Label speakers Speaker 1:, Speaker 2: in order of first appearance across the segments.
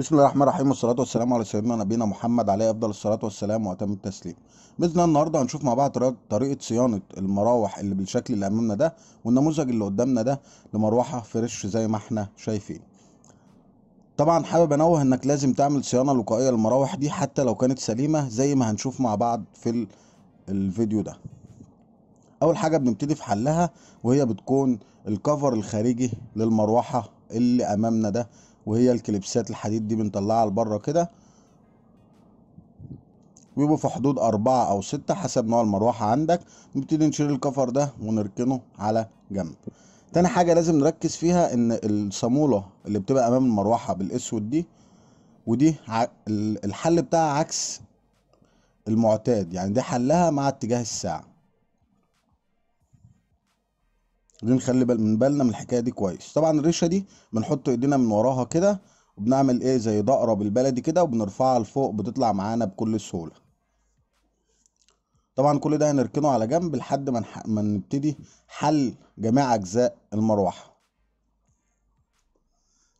Speaker 1: بسم الله الرحمن الرحيم والصلاة والسلام على سيدنا نبينا محمد عليه أفضل الصلاة والسلام وأتم التسليم. بإذن الله النهاردة هنشوف مع بعض طريقة صيانة المراوح اللي بالشكل اللي أمامنا ده والنموذج اللي قدامنا ده لمروحة فريش زي ما احنا شايفين. طبعا حابب أنوه إنك لازم تعمل صيانة وقائية للمراوح دي حتى لو كانت سليمة زي ما هنشوف مع بعض في الفيديو ده. أول حاجة بنبتدي في حلها وهي بتكون الكفر الخارجي للمروحة اللي أمامنا ده وهي الكليبسات الحديد دي بنطلعها لبره كده بيبقوا في حدود أربعة أو ستة حسب نوع المروحة عندك نبتدي نشيل الكفر ده ونركنه على جنب تاني حاجة لازم نركز فيها إن الصامولة اللي بتبقى أمام المروحة بالأسود دي ودي الحل بتاعها عكس المعتاد يعني ده حلها مع اتجاه الساعة عايزين نخلي بال من بالنا من الحكايه دي كويس طبعا الريشه دي بنحط ايدينا من وراها كده وبنعمل ايه زي دقره بالبلدي كده وبنرفعها لفوق بتطلع معانا بكل سهوله طبعا كل ده هنركنه على جنب لحد ما من ما نبتدي حل جميع اجزاء المروحه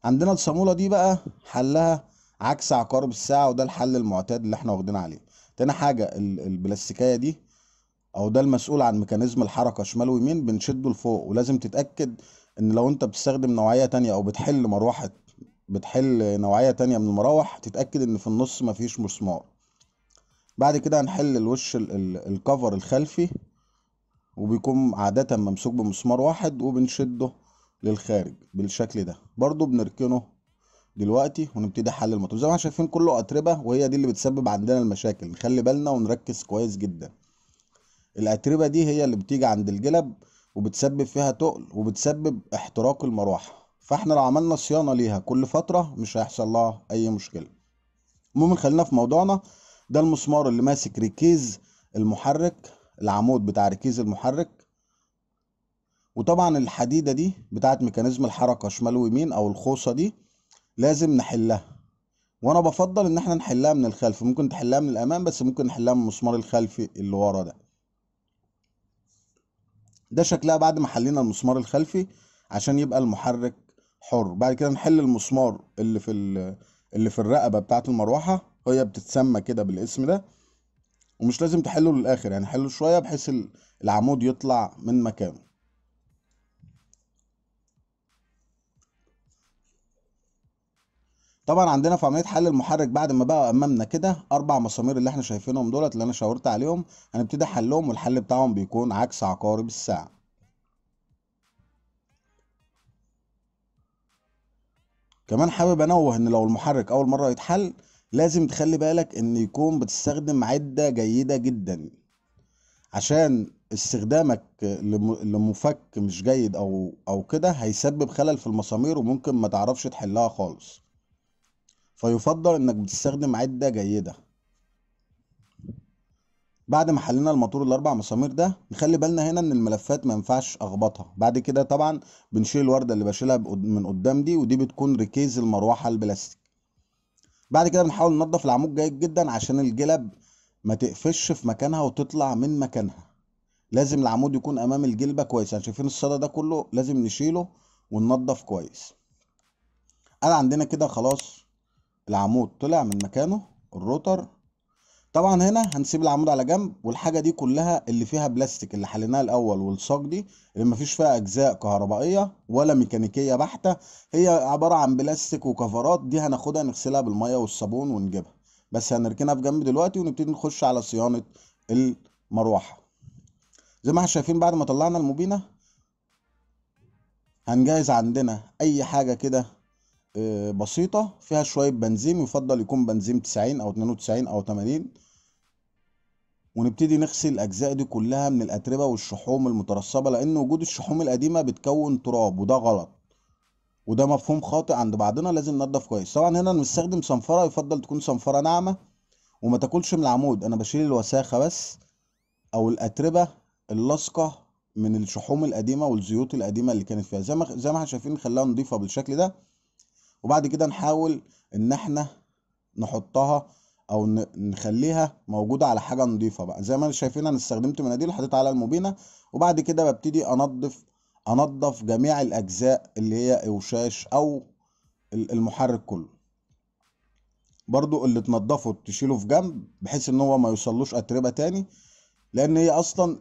Speaker 1: عندنا الصاموله دي بقى حلها عكس عقارب الساعه وده الحل المعتاد اللي احنا واخدين عليه تاني حاجه البلاستيكيه دي او ده المسؤول عن ميكانيزم الحركه شمال ويمين بنشده لفوق ولازم تتاكد ان لو انت بتستخدم نوعيه تانية او بتحل مروحه بتحل نوعيه تانية من المراوح تتاكد ان في النص مفيش مسمار بعد كده هنحل الوش الكفر الخلفي وبيكون عاده ممسوك بمسمار واحد وبنشده للخارج بالشكل ده برضو بنركنه دلوقتي ونبتدي حل المطلوب زي ما احنا شايفين كله اتربه وهي دي اللي بتسبب عندنا المشاكل نخلي بالنا ونركز كويس جدا الاتربه دي هي اللي بتيجي عند الجلب وبتسبب فيها تقل وبتسبب احتراق المروحه فاحنا لو عملنا صيانه ليها كل فتره مش هيحصل لها اي مشكله المهم خلينا في موضوعنا ده المسمار اللي ماسك ركيز المحرك العمود بتاع ركيز المحرك وطبعا الحديده دي بتاعت ميكانيزم الحركه شمال ويمين او الخوصه دي لازم نحلها وانا بفضل ان احنا نحلها من الخلف ممكن تحلها من الامام بس ممكن نحلها من المسمار الخلفي اللي ورا ده ده شكلها بعد ما حلينا المسمار الخلفي عشان يبقى المحرك حر بعد كده نحل المسمار اللي في اللي في الرقبه بتاعه المروحه هي بتتسمى كده بالاسم ده ومش لازم تحله للاخر يعني حله شويه بحيث العمود يطلع من مكانه طبعا عندنا في عمليه حل المحرك بعد ما بقى امامنا كده اربع مسامير اللي احنا شايفينهم دولت اللي انا شاورت عليهم هنبتدي حلهم والحل بتاعهم بيكون عكس عقارب الساعه كمان حابب انوه ان لو المحرك اول مره يتحل لازم تخلي بالك ان يكون بتستخدم عده جيده جدا عشان استخدامك لمفك مش جيد او او كده هيسبب خلل في المسامير وممكن ما تعرفش تحلها خالص فيفضل انك بتستخدم عدة جيدة بعد ما حلينا الماتور الاربع مسامير ده نخلي بالنا هنا ان الملفات ما ينفعش اخبطها بعد كده طبعا بنشيل الورده اللي بشيلها من قدام دي ودي بتكون ركيز المروحه البلاستيك بعد كده بنحاول ننضف العمود جيد جدا عشان الجلب ما تقفش في مكانها وتطلع من مكانها لازم العمود يكون امام الجلبه كويس يعني شايفين الصدى ده كله لازم نشيله وننضف كويس انا عندنا كده خلاص العمود طلع من مكانه الروتر طبعا هنا هنسيب العمود على جنب والحاجه دي كلها اللي فيها بلاستيك اللي حليناها الاول والصاج دي اللي مفيش فيها اجزاء كهربائيه ولا ميكانيكيه بحته هي عباره عن بلاستيك وكفرات دي هناخدها نغسلها بالميه والصابون ونجيبها بس هنركنها في جنب دلوقتي ونبتدي نخش على صيانه المروحه زي ما احنا شايفين بعد ما طلعنا المبينه هنجهز عندنا اي حاجه كده آه، بسيطة فيها شوية بنزيم يفضل يكون بنزيم 90 أو 92 أو 80 ونبتدي نغسل الأجزاء دي كلها من الأتربة والشحوم المترسبة لأن وجود الشحوم القديمة بتكون تراب وده غلط وده مفهوم خاطئ عند بعضنا لازم ننضف كويس طبعا هنا بنستخدم صنفرة يفضل تكون صنفرة ناعمة وما تاكلش من العمود أنا بشيل الوساخة بس أو الأتربة اللاصقة من الشحوم القديمة والزيوت القديمة اللي كانت فيها زي ما زي ما احنا شايفين خلاها نضيفة بالشكل ده وبعد كده نحاول ان احنا نحطها او نخليها موجوده على حاجه نظيفه بقى زي ما انتم شايفين انا استخدمت مناديل حطيتها على المبينه وبعد كده ببتدي انضف انضف جميع الاجزاء اللي هي اوشاش او المحرك كله برضو اللي تنضفه تشيله في جنب بحيث ان هو ما يوصلوش اتربه تاني لان هي اصلا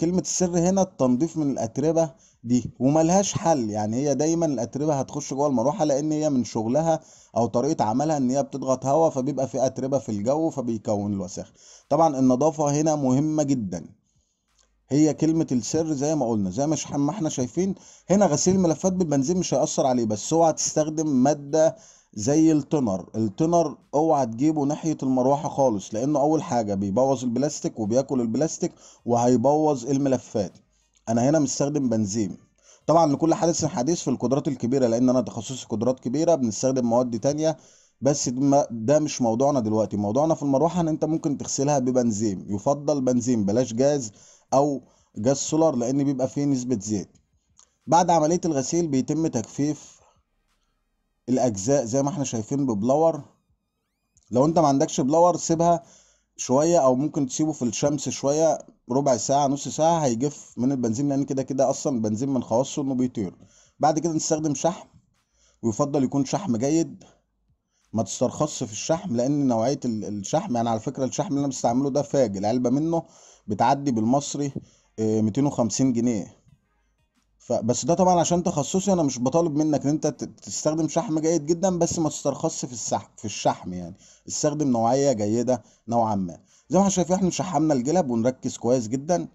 Speaker 1: كلمه السر هنا التنظيف من الاتربه دي وملهاش حل يعني هي دايما الاتربه هتخش جوه المروحه لان هي من شغلها او طريقه عملها ان هي بتضغط هواء فبيبقى في اتربه في الجو فبيكون الوساخ طبعا النظافه هنا مهمه جدا هي كلمه السر زي ما قلنا زي ما احنا شايفين هنا غسيل الملفات بالبنزين مش هيأثر عليه بس اوعى تستخدم ماده زي التونر التونر اوعى تجيبه ناحيه المروحه خالص لانه اول حاجه بيبوظ البلاستيك وبياكل البلاستيك وهيبوظ الملفات انا هنا مستخدم بنزين طبعا لكل حدث حديث في القدرات الكبيره لان انا تخصصي قدرات كبيره بنستخدم مواد تانية بس ده مش موضوعنا دلوقتي موضوعنا في المروحه ان انت ممكن تغسلها ببنزين يفضل بنزين بلاش جاز او جاز سولار لان بيبقى فيه نسبه زيت بعد عمليه الغسيل بيتم تجفيف الاجزاء زي ما احنا شايفين ببلور لو انت ما عندكش بلور سيبها شويه او ممكن تسيبه في الشمس شويه ربع ساعه نص ساعه هيجف من البنزين لان كده كده اصلا البنزين من خواصه انه بيطير بعد كده نستخدم شحم ويفضل يكون شحم جيد ما تسترخص في الشحم لان نوعيه الشحم يعني على فكره الشحم اللي انا بستعمله ده فاج العلبه منه بتعدي بالمصري 250 آه، جنيه فبس ده طبعا عشان تخصصي انا مش بطالب منك ان انت تستخدم شحم جيد جدا بس ما تسترخصش في السحم في الشحم يعني استخدم نوعيه جيده نوعا ما زي ما احنا شايفين احنا شحمنا الجلب ونركز كويس جدا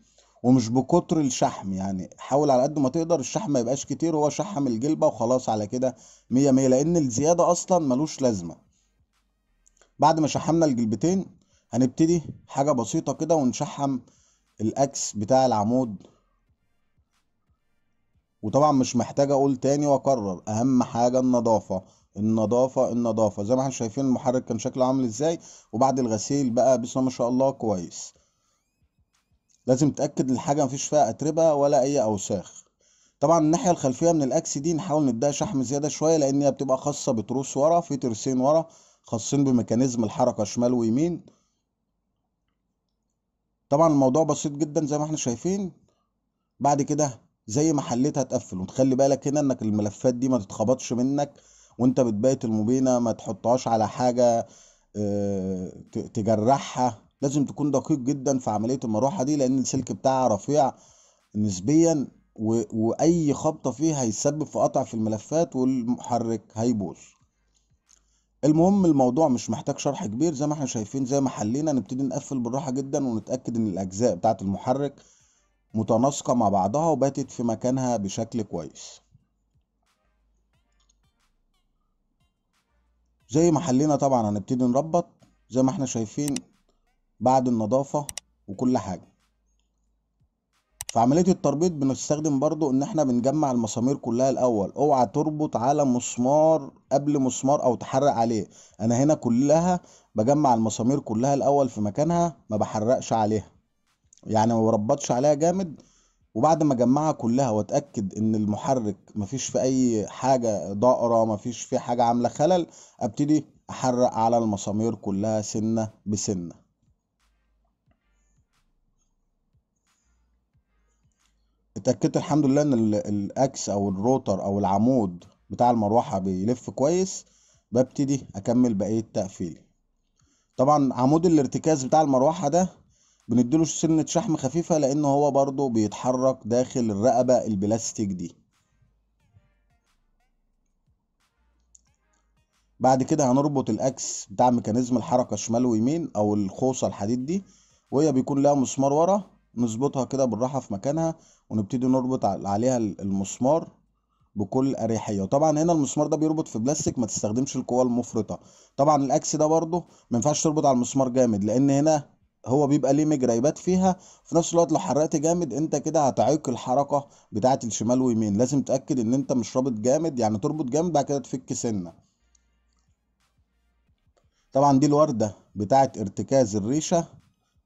Speaker 1: ومش بكتر الشحم يعني حاول على قد ما تقدر الشحم ما يبقاش كتير هو شحم الجلبه وخلاص على كده مية مية لان الزياده اصلا ملوش لازمه بعد ما شحمنا الجلبتين هنبتدي حاجه بسيطه كده ونشحم الاكس بتاع العمود وطبعا مش محتاج اقول تاني واكرر اهم حاجه النظافه النظافه النظافه زي ما احنا شايفين المحرك كان شكله عامل ازاي وبعد الغسيل بقى بسم الله ما شاء الله كويس لازم تتاكد الحاجه مفيش فيها اتربه ولا اي اوساخ طبعا الناحيه الخلفيه من الاكس دي نحاول نديها شحم زياده شويه لان هي بتبقى خاصه بتروس ورا في ترسين ورا خاصين بميكانيزم الحركه شمال ويمين طبعا الموضوع بسيط جدا زي ما احنا شايفين بعد كده زي ما حليتها تقفل وتخلي بالك هنا انك الملفات دي ما تتخبطش منك وانت بتبيت المبينة ما تحطهاش على حاجة آه، تجرحها لازم تكون دقيق جدا في عملية المروحة دي لان السلك بتاعها رفيع نسبيا واي خبطة فيه هيسبب في قطع في الملفات والمحرك هيبوظ المهم الموضوع مش محتاج شرح كبير زي ما احنا شايفين زي ما حلينا نبتدي نقفل بالراحة جدا ونتأكد ان الاجزاء بتاعة المحرك متناسقة مع بعضها وباتت في مكانها بشكل كويس زي ما حلينا طبعا هنبتدي نربط زي ما احنا شايفين بعد النظافة وكل حاجة في عملية التربيط بنستخدم برضو ان احنا بنجمع المسامير كلها الاول اوعى تربط على مسمار قبل مسمار او تحرق عليه انا هنا كلها بجمع المسامير كلها الاول في مكانها ما بحرقش عليها يعني ما بربطش عليها جامد وبعد ما اجمعها كلها واتاكد ان المحرك مفيش في اي حاجه ضائره مفيش في حاجه عامله خلل ابتدي احرق على المسامير كلها سنه بسنه اتأكدت الحمد لله ان الاكس او الروتر او العمود بتاع المروحة بيلف كويس ببتدي اكمل بقية تقفيلي طبعا عمود الارتكاز بتاع المروحة ده بنديله سنة شحم خفيفة لأن هو برضو بيتحرك داخل الرقبة البلاستيك دي بعد كده هنربط الأكس بتاع ميكانيزم الحركة شمال ويمين أو الخوصة الحديد دي وهي بيكون لها مسمار ورا نظبطها كده بالراحة في مكانها ونبتدي نربط عليها المسمار بكل اريحيه وطبعا هنا المسمار ده بيربط في بلاستيك ما تستخدمش القوه المفرطه طبعا الاكس ده برضو ما ينفعش تربط على المسمار جامد لان هنا هو بيبقى ليه مجريبات فيها في نفس الوقت لو حرقت جامد انت كده هتعيق الحركه بتاعه الشمال ويمين لازم تاكد ان انت مش رابط جامد يعني تربط جامد بعد كده تفك سنه طبعا دي الورده بتاعه ارتكاز الريشه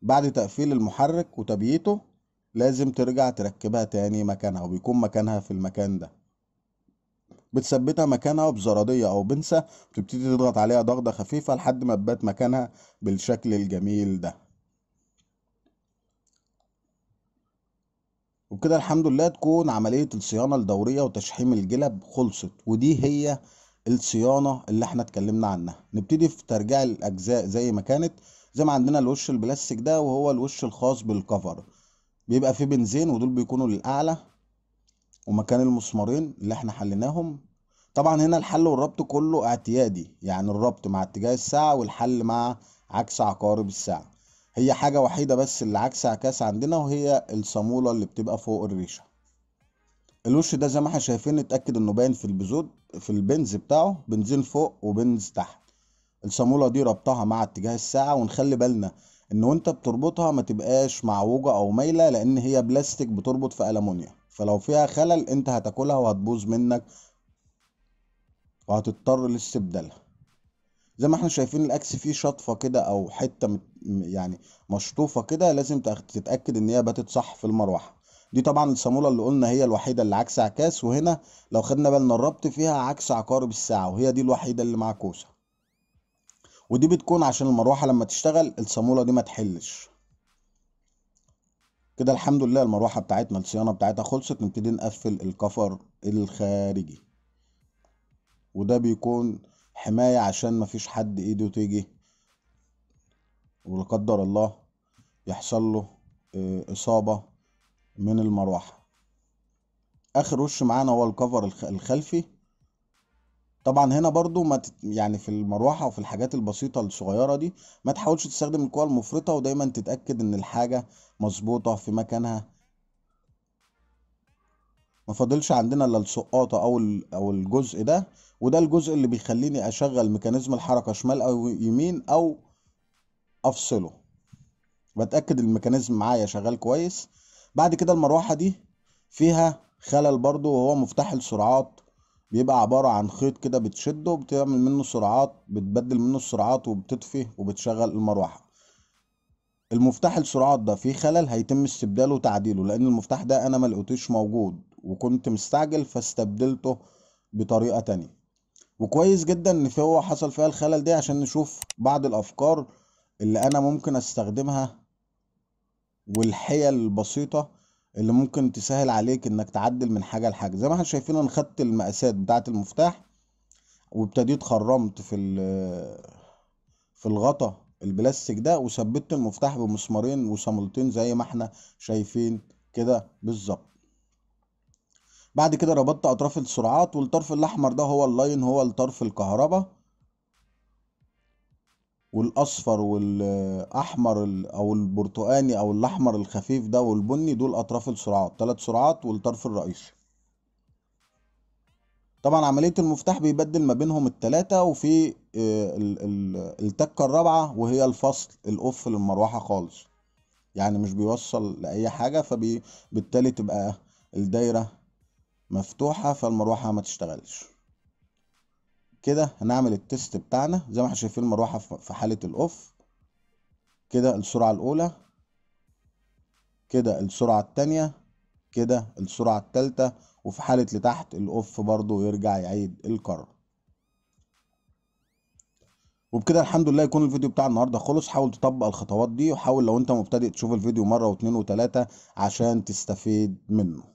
Speaker 1: بعد تقفيل المحرك وتبييته لازم ترجع تركبها تاني مكانها وبيكون مكانها في المكان ده بتثبتها مكانها بزرادية أو بنسة بتبتدي تضغط عليها ضغطة خفيفة لحد ما تبات مكانها بالشكل الجميل ده وبكده الحمد لله تكون عملية الصيانة الدورية وتشحيم الجلب خلصت ودي هي الصيانة اللي احنا اتكلمنا عنها نبتدي في ترجيع الأجزاء زي ما كانت زي ما عندنا الوش البلاستيك ده وهو الوش الخاص بالكفر بيبقى فيه بنزين ودول بيكونوا للأعلى ومكان المسمارين اللي احنا حليناهم طبعا هنا الحل والربط كله اعتيادي يعني الربط مع اتجاه الساعة والحل مع عكس عقارب الساعة هي حاجة وحيدة بس اللي عكس عكاس عندنا وهي الصامولة اللي بتبقى فوق الريشة الوش ده زي ما احنا شايفين اتأكد انه باين في البزود في البنز بتاعه بنزين فوق وبنز تحت الصامولة دي ربطها مع اتجاه الساعة ونخلي بالنا ان وانت بتربطها ما تبقاش معوجة او مايلة لان هي بلاستيك بتربط في ألمونيا فلو فيها خلل انت هتاكلها وهتبوظ منك وهتضطر لاستبدالها زي ما احنا شايفين الاكس فيه شطفه كده او حته يعني مشطوفه كده لازم تتاكد ان هي باتت صح في المروحه دي طبعا الصاموله اللي قلنا هي الوحيده اللي عكس عكاس وهنا لو خدنا بالنا الربط فيها عكس عقارب الساعه وهي دي الوحيده اللي معكوسه ودي بتكون عشان المروحه لما تشتغل الصاموله دي ما تحلش كده الحمد لله المروحه بتاعتنا الصيانه بتاعتها خلصت نبتدي نقفل الكفر الخارجي وده بيكون حماية عشان مفيش حد ايده تيجي ولا قدر الله يحصل له آه، اصابة من المروحة اخر وش معانا هو الكفر الخلفي طبعا هنا برضو ما تت... يعني في المروحه وفي الحاجات البسيطه الصغيره دي ما تحاولش تستخدم القوه المفرطه ودايما تتاكد ان الحاجه مظبوطه في مكانها ما فاضلش عندنا الا السقاطه او او الجزء ده وده الجزء اللي بيخليني اشغل ميكانيزم الحركه شمال او يمين او افصله بتاكد الميكانيزم معايا شغال كويس بعد كده المروحه دي فيها خلل برضو وهو مفتاح السرعات بيبقى عبارة عن خيط كده بتشده وبتعمل منه سرعات بتبدل منه السرعات وبتطفي وبتشغل المروحة المفتاح السرعات ده فيه خلل هيتم استبداله وتعديله لان المفتاح ده انا ما موجود وكنت مستعجل فاستبدلته بطريقه تانية وكويس جدا ان في هو حصل فيها الخلل دي عشان نشوف بعض الافكار اللي انا ممكن استخدمها والحيل البسيطه اللي ممكن تسهل عليك انك تعدل من حاجه لحاجه زي ما احنا شايفين انا خدت المقاسات بتاعه المفتاح وابتديت خرمت في في الغطا البلاستيك ده وثبت المفتاح بمسمارين وصاملتين زي ما احنا شايفين كده بالظبط بعد كده ربطت اطراف السرعات والطرف الاحمر ده هو اللاين هو الطرف الكهرباء والاصفر والاحمر او البرتقاني او الاحمر الخفيف ده والبني دول اطراف السرعات ثلاث سرعات والطرف الرئيسي طبعا عمليه المفتاح بيبدل ما بينهم التلاتة وفي آه، التكه الرابعه وهي الفصل الاوف للمروحه خالص يعني مش بيوصل لاي حاجه فبالتالي تبقى الدايره مفتوحة فالمروحة ما تشتغلش كده هنعمل التست بتاعنا زي ما احنا شايفين المروحة في حالة الاوف كده السرعة الاولى كده السرعة التانية كده السرعة التالتة وفي حالة لتحت الاوف برضو يرجع يعيد الكرة وبكده الحمد لله يكون الفيديو بتاع النهارده خلص حاول تطبق الخطوات دي وحاول لو انت مبتدئ تشوف الفيديو مره واتنين وتلاته عشان تستفيد منه